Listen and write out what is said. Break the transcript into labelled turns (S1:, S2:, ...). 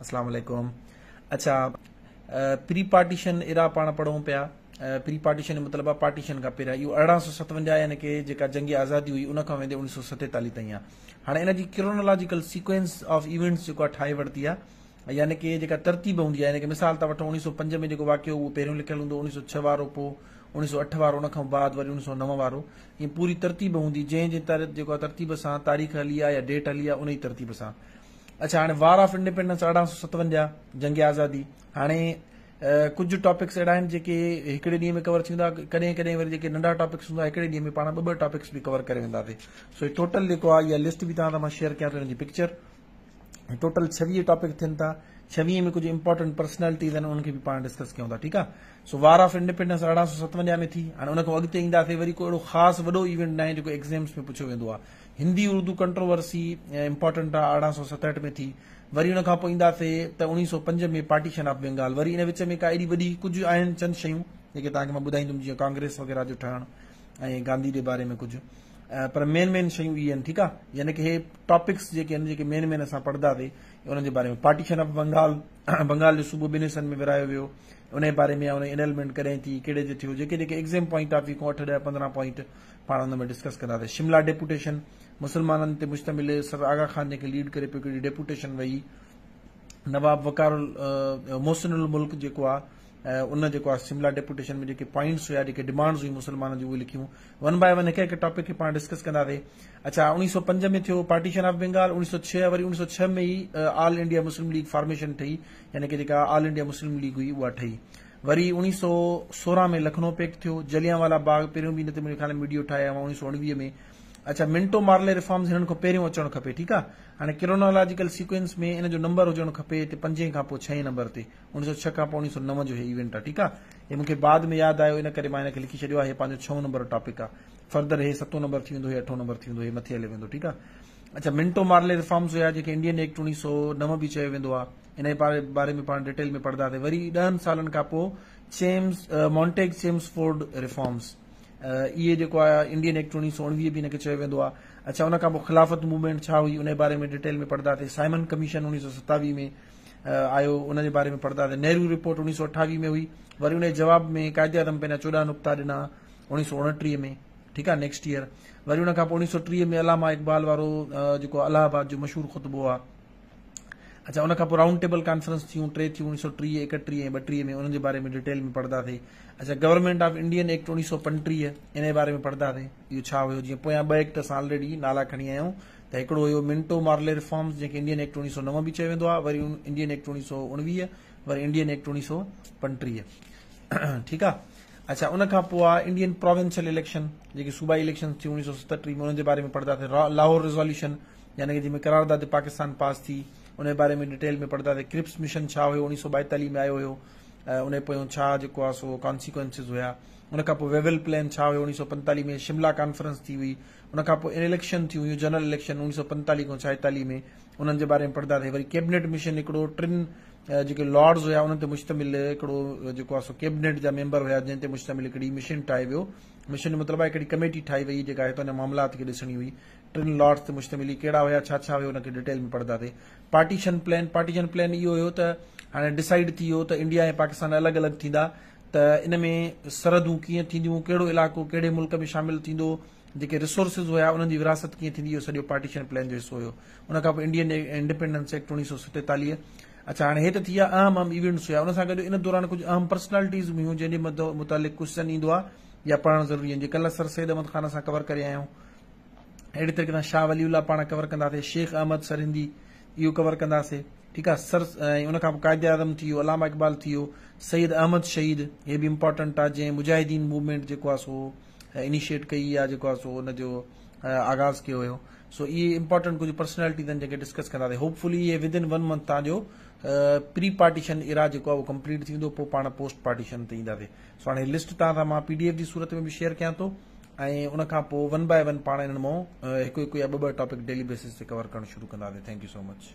S1: अस्सलाम वालेकुम अच्छा प्री पार्टीशन अहिड़ा पाण पढूं पिया प्री पार्टीशन मतलब पार्टीशन का पहिरां इहो अरड़हं सौ सतवंजाह यानी की जंगी आज़ादी हुई उनखां उणिवीह सौ सतेतालीह ताईं आहे हाणे इनजी क्रोनालॉजिकल सीक्वैंस ऑफ इवेंट्स जेको आहे ठाहे वरती आहे यानी की जेका तरतीब हूंदी आहे मिसाल त वठो उणिवीह सौ पंज में जेको वाकियो पहिरियों लिखियलु हूंदो हो उणिवीह सौ छह वारो पो उणी सौ अठ वारो हुन खां बाद वरी उणिवीह सौ नव वारो ईअं पूरी तरतीब हूंदी जंहिं जंहिं जेको तरतीब सां तारीख़ हली आहे या डेट हली आ उन ई तरतीब सां अच्छा हाणे वार ऑफ इंडिपेंडेंस अरिड़हं सौ सतवंजाह जंग आज़ादी हाणे कुझु टॉपिक्स अहिड़ा आहिनि जेके हिकिड़े ॾींहं में कवर थींदा कॾहिं कॾहिं वरी जेके नंढा टॉपिक्स हूंदा हिकिड़े ॾींहं में पाण ॿ ॿ टॉपिक्स बि कवर करे वेंदासीं सो टोटल जेको आहे इहा लिस्ट बि तव्हां सां मां शेयर कयां थो पिक्चर टोटल छवीह टॉपिक थियनि था छवीह में कुझु इंपॉर्टेंट पर्सनैलिटीज़ आहिनि उन्हनि खे बि पाण डिस्कस कयूं था ठीकु आहे सो वार ऑफ इंडिपेंडेंस अरिड़हं सौ सतवंजाह में थी हाणे हुन खां अॻिते ईंदासीं वरी को अहिड़ो ख़ासि वॾो इवेंट न आहे जेको एग्ज़ाम्स में पुछियो वेंदो आहे हिंदी उर्दू कंट्रोवर्सी इम्पोर्टेंट आहे अरड़हं सौ सतहठि में थी वरी उन खां पोइ ईंदासीं त उणिवीह सौ पंज में पार्टीशन ऑफ बंगाल वरी इन विच में का एॾी वॾी कुझु आहिनि चंद शयूं जेके तव्हांखे मां ॿुधाईंदुमि जीअं कांग्रेस वग़ैरह जो ठहण ऐं गांधी जे बारे में कुझु पर मेन मेन शयूं इहे आहिनि ठीकु आहे यानी की हे टॉपिक्स जेके आहिनि जेके मेन मेन असां पढ़ंदासीं उन्हनि जे बारे में पार्टीशन ऑफ बंगाल बंगाल जो सुबुह ॿिनि हिसनि में विरायो वियो उन जे बारे में कॾहिं थी कहिड़े जो थियो जेके जेके एक्ज़ाम पॉइंट ऑफ व्यू कयूं अठ ॾह पंद्रहं पॉइंट पाण हुन में डिस्कस कंदासीं शिमला डेपुटेशन मुसलमाननि ते मुश्तमिल सर आगा ख़ान जेके लीड करे पियो हिकिड़ी डेपुटेशन वई नवाब वकार मोहसिन मुल्क जेको आहे उन जेको आहे शिमला डेपुटेशन में जेके जेके पॉइंट्स डिमांड्स हुई मुसलमान जी उहे लिखियूं वन बाय वन हिकु हिकु टॉपिक खे पाण डिस्कस कंदासीं अच्छा उणिवीह सौ पंज में थियो पार्टीशन ऑफ बंगाल उणिवीह सौ छह वरी उणिवीह सौ छह में ई all India Muslim League formation ठही यानी की जेका ऑल इंडिया मुस्लिम लीग हुई उहा ठही वरी उणिवीह सौ सोरहं में लखनऊ पैक थियो जलियांवाला बाग़ पहिरियों बि हिन ते मुंहिंजे ख़्याल मीडियो उणिवीह उणिवीह सौ में अच्छा मिंटो मार्ले रिफॉर्म्स हिन खां पहिरियों अचणु खपे ठीकु आहे हाणे किरोनोलॉजिकल सिक्वेंस में इन जो नंबर हुजणु खपे पंज खां पोइ छह नंबर ते उणिवीह सौ छह खां पोइ उणिवीह सौ नव जो इहो इवेंट आहे ठीकु आहे ही मूंखे बाद में यादि आयो इन करे मां हिन खे लिखी छॾियो आहे छह नंबर टॉपिक आहे फर्दर हे सतो नंबर थी वेंदो हीअ अठो नंबर थी वेंदो हे मथे हले वेंदो ठीकु आहे अच्छा मिंटो मार्ले रिफॉर्म्स हुया जेके इंडियन एक्ट सौ नव बि चयो वेंदो आहे हिन जे बारे में पाण डिटेल में पढ़ंदासीं वरी ॾहनि सालनि खां पोइ चेम्स मोंटेग चेम्स फोर्ड रिफॉर्म्स इहे जेको आहे इंडियन एक्ट उणिवीह सौ उणवीह बि हिन खे चयो वेंदो आहे अछा उनखां पोइ खिलाफ़त मूवमेंट छा हुई उन जे बारे में डिटेल में पढ़ंदा साइमन कमीशन उणवीह सौ सतावीह में आयो उन जे बारे में पढ़ंदासीं नेहरू रिपोर्ट उणवीह सौ अठावीह में हुई वरी उन जे जवाब में आदम पंहिंजा चोॾहं नुक़्ता ॾिना उणवीह सौ उणटीह में ठीक आहे नेक्स्ट ईयर वरी उनखां पोइ उणिवीह सौ टीह में अलामा इकबाल वारो जेको अलाहाबाद जो मशहूर ख़ुतबो आहे अच्छा उन खां पोइ राउंड टेबल कॉन्फ्रेंस थियूं टे थियूं उणिवीह सौ टीह एकटीह ऐं ॿटीह में उन्हनि जे बारे में डिटेल में पढ़ंदासीं अच्छा गवर्नमेंट ऑफ इंडियन एक्ट उणिवीह सौ पंटीह इन जे बारे में पढ़ंदासीं इहो छा हुयो जीअं पोयां ॿ एक्ट असां ऑलरेडी नाला खणी आयूं त हिकिड़ो हुयो मिंटो मार्ले रिफॉर्म्स जेके इंडियन एक्ट उणिवीह सौ नव बि चयो वेंदो आहे वरी इंडियन एक्ट उणिवीह सौ उणिवीह वरी इंडियन एक्ट उणिवीह सौ पंटीह ठीकु आहे अच्छा उन खां पोइ आहे इंडियन प्रोविंशियल इलेक्शन जेके सूबाई इलेक्शन थियूं उणिवीह सौ सतटीह में उन्हनि जे बारे में पढ़ंदासीं लाहौर रिज़ॉल्यूशन पाकिस्तान पास थी उन जे बारे में डिटेल में पढ़ंदासीं क्रिप्स मिशन छा हुयो उणिवीह सौ ॿाएतालीह में आयो हुयो ऐं उन पोयां छा जेको आहे सो कॉन्सिक्वेंसिस हुया उन खां पोइ वेवल प्लैन छा हुयो उणिवीह सौ पंतालीह में शिमला कॉन्फ्रेंस थी हुई उन खां पोइ इलेक्शन थी हुयूं जनरल इलेक्शन उणिवीह सौ पंतालीह खां छाएतालीह में उन्हनि जे बारे में पढ़ंदासीं वरी कैबिनेट मिशन हिकिड़ो टिनि जेके लॉर्ड्स हुया उन्हनि ते मुश्तमिल हिकिड़ो जेको आहे सो कैबिनेट जा मेंबर हुया जंहिं ते मुश्तमिल हिकिड़ी मिशन ठाहे वियो मिशन जो मतिलबु आहे हिकिड़ी कमेटी ठाही वई जेका हितां जा मामलात खे ॾिसणी हुई टिनि लॉर्ड्स ते मुश्तमिल कहिड़ा हुया छा छा हुयो हुनखे डिटेल में पढ़ंदा थिए पार्टीशन प्लान पार्टीशन प्लान इहो हुयो त हाणे डिसाइड थी वियो त इंडिया ऐं पाकिस्तान अलॻि अलॻि थींदा त इन में सरहदूं कीअं थींदियूं कहिड़ो इलाइक़ो कहिड़े मुल्क में शामिल थींदो जेके रिसोर्सिस हुया उन्हनि जी विरासत कीअं थींदी इहो सॼो पार्टीशन प्लान जो हिसो हुयो हुनखां पोइ इंडियन इंडिपेंडेंस एक्ट उणिवीह सौ सतेतालीह अच्छा हाणे हे त थी विया अहम अहम इवेंट्स हुआ हुन सां गॾु इन दौरान कुझु अहम पर्सनैलिटीज़ बि हुयूं जंहिंजे मुतालिक क्वेश्चन ईंदो आहे या पढ़णु ज़रूरी आहिनि कल्ह सर सैद अहमद खान असां कवर करे आयूं अहिड़े तरीक़े सां शाह वली उल्ला पाण कवर कंदासीं शेख अहमद सर हिंदी इहो कवर कंदासीं ठीकु आहे सर ऐं हुनखां पोइ क़ाइदे आदम थी वियो अलामा इकबाल थी वियो सईद अहमद शहीद हीअ बि इम्पोर्टेंट आहे जंहिं मुजाहिदीन मूवमेंट जेको आहे सो इनिशिएट कई आहे जेको आहे सो हुनजो आगाज़ कयो हुयो सो इहे इंपोर्टेंट कुझु पर्सनैलिटीज़न जंहिंखे डिस्कस कंदासीं hopefully within one month तव्हांजो प्री पार्टीशन इरा जेको आहे कंप्लीट थींदो पोइ पाण पोस्ट पार्टीशन ते ईंदासीं लिस्ट तव्हां सां मां पी डी एफ जी सूरत में बि शेयर कयां थो ऐं उनखां पोइ वन बाय वन पाण इन मां हिकु या ॿ टॉपिक डेली बेसिस ते कवर करण शुरू कंदासीं यू सो मच